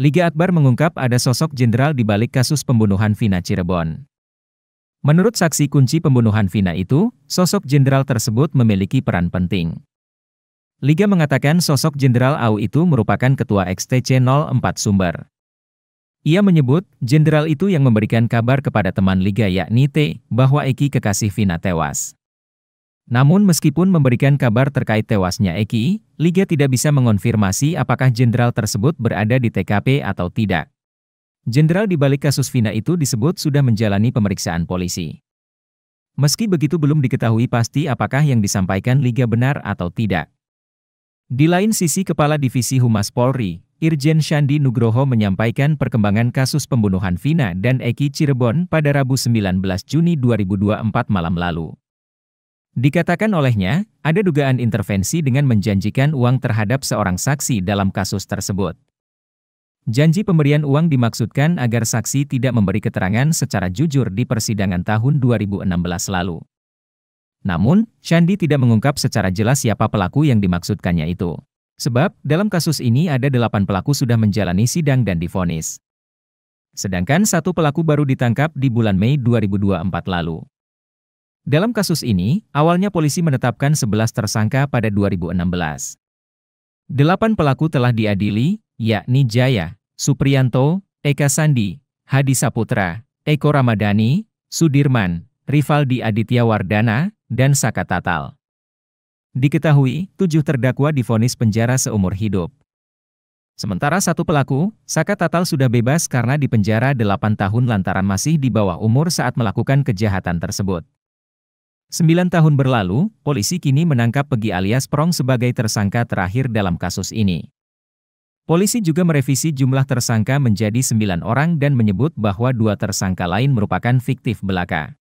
Liga Akbar mengungkap ada sosok jenderal di balik kasus pembunuhan Vina Cirebon. Menurut saksi kunci pembunuhan Vina itu, sosok jenderal tersebut memiliki peran penting. Liga mengatakan sosok jenderal AU itu merupakan ketua XTC 04 Sumber. Ia menyebut, jenderal itu yang memberikan kabar kepada teman Liga yakni T, bahwa Eki kekasih Vina tewas. Namun meskipun memberikan kabar terkait tewasnya Eki, Liga tidak bisa mengonfirmasi apakah jenderal tersebut berada di TKP atau tidak. Jenderal di balik kasus Vina itu disebut sudah menjalani pemeriksaan polisi. Meski begitu belum diketahui pasti apakah yang disampaikan Liga benar atau tidak. Di lain sisi Kepala Divisi Humas Polri, Irjen Shandi Nugroho menyampaikan perkembangan kasus pembunuhan Vina dan Eki Cirebon pada Rabu 19 Juni 2024 malam lalu. Dikatakan olehnya, ada dugaan intervensi dengan menjanjikan uang terhadap seorang saksi dalam kasus tersebut. Janji pemberian uang dimaksudkan agar saksi tidak memberi keterangan secara jujur di persidangan tahun 2016 lalu. Namun, Shandi tidak mengungkap secara jelas siapa pelaku yang dimaksudkannya itu. Sebab, dalam kasus ini ada delapan pelaku sudah menjalani sidang dan difonis. Sedangkan satu pelaku baru ditangkap di bulan Mei 2024 lalu. Dalam kasus ini, awalnya polisi menetapkan 11 tersangka pada 2016. Delapan pelaku telah diadili, yakni Jaya, Suprianto, Eka Sandi, Hadi Saputra, Eko Ramadhani, Sudirman, Rivaldi Aditya Wardana, dan Saka Tatal. Diketahui, tujuh terdakwa difonis penjara seumur hidup. Sementara satu pelaku, Saka Tatal sudah bebas karena dipenjara delapan tahun lantaran masih di bawah umur saat melakukan kejahatan tersebut. Sembilan tahun berlalu, polisi kini menangkap Pegi alias Prong sebagai tersangka terakhir dalam kasus ini. Polisi juga merevisi jumlah tersangka menjadi sembilan orang dan menyebut bahwa dua tersangka lain merupakan fiktif belaka.